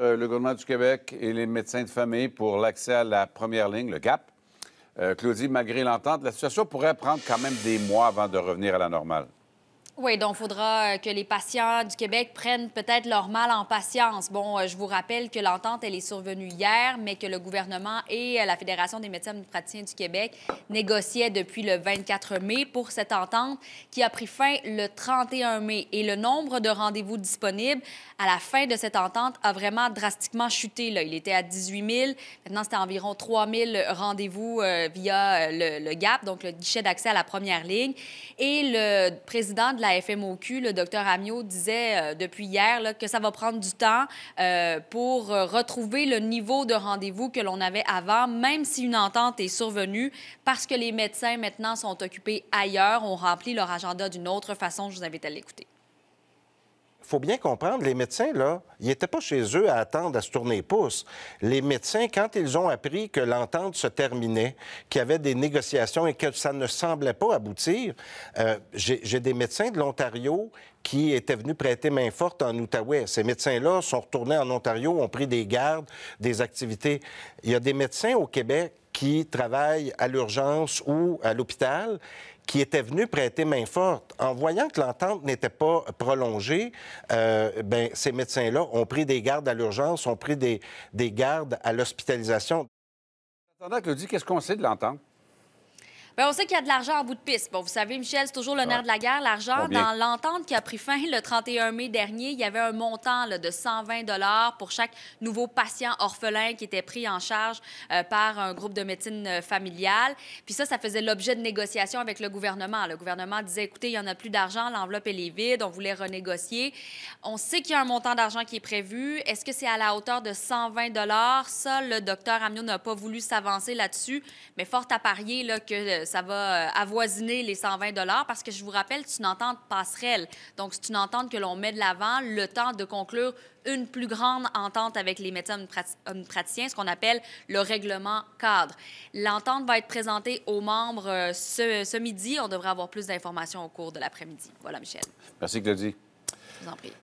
Euh, le gouvernement du Québec et les médecins de famille pour l'accès à la première ligne, le GAP. Euh, Claudie, malgré l'entente, la situation pourrait prendre quand même des mois avant de revenir à la normale. Oui, donc il faudra euh, que les patients du Québec prennent peut-être leur mal en patience. Bon, euh, je vous rappelle que l'entente, elle est survenue hier, mais que le gouvernement et euh, la Fédération des médecins et praticiens du Québec négociaient depuis le 24 mai pour cette entente qui a pris fin le 31 mai. Et le nombre de rendez-vous disponibles à la fin de cette entente a vraiment drastiquement chuté. Là. Il était à 18 000. Maintenant, c'était environ 3 000 rendez-vous via le, GAP, donc le guichet d'accès à la première ligne. Et le président de la FMOQ, le docteur Amio, disait euh, depuis hier que ça va prendre du temps euh, pour euh, retrouver le niveau de rendez-vous que l'on avait avant, même si une entente est survenue, parce que les médecins maintenant sont occupés ailleurs, ont rempli leur agenda d'une autre façon. Je vous invite à l'écouter faut bien comprendre, les médecins, là, ils n'étaient pas chez eux à attendre, à se tourner pouce. Les médecins, quand ils ont appris que l'entente se terminait, qu'il y avait des négociations et que ça ne semblait pas aboutir, euh, j'ai des médecins de l'Ontario qui étaient venus prêter main forte en Outaouais. Ces médecins-là sont retournés en Ontario, ont pris des gardes, des activités. Il y a des médecins au Québec qui travaillent à l'urgence ou à l'hôpital qui étaient venus prêter main forte. En voyant que l'entente n'était pas prolongée, euh, ben, ces médecins-là ont pris des gardes à l'urgence, ont pris des, des gardes à l'hospitalisation. Attendant, Claudie, qu'est-ce qu'on sait de l'entente? Ben, on sait qu'il y a de l'argent en bout de piste. Bon, vous savez, Michel, c'est toujours l'honneur de la guerre. L'argent, dans l'entente qui a pris fin le 31 mai dernier, il y avait un montant de 120 pour chaque nouveau patient orphelin qui était pris en charge euh, par un groupe de médecine euh, familiale. Puis ça, ça faisait l'objet de négociations avec le gouvernement. Le gouvernement disait, écoutez, il n'y en a plus d'argent, l'enveloppe, elle est vide, on voulait renégocier. On sait qu'il y a un montant d'argent qui est prévu. Est-ce que c'est à la hauteur de 120 Ça, le docteur Amiot n'a pas voulu s'avancer là-dessus, mais fort à parier là, que euh, ça va euh, avoisiner les 120 parce que je vous rappelle, c'est une entente passerelle. Donc, c'est une entente que l'on met de l'avant le temps de conclure une plus grande entente avec les médecins praticiens ce qu'on appelle le règlement cadre. L'entente va être présentée aux membres euh, ce, ce midi. On devrait avoir plus d'informations au cours de l'après-midi. Voilà, Michel. Merci, Claudie. Je vous en prie.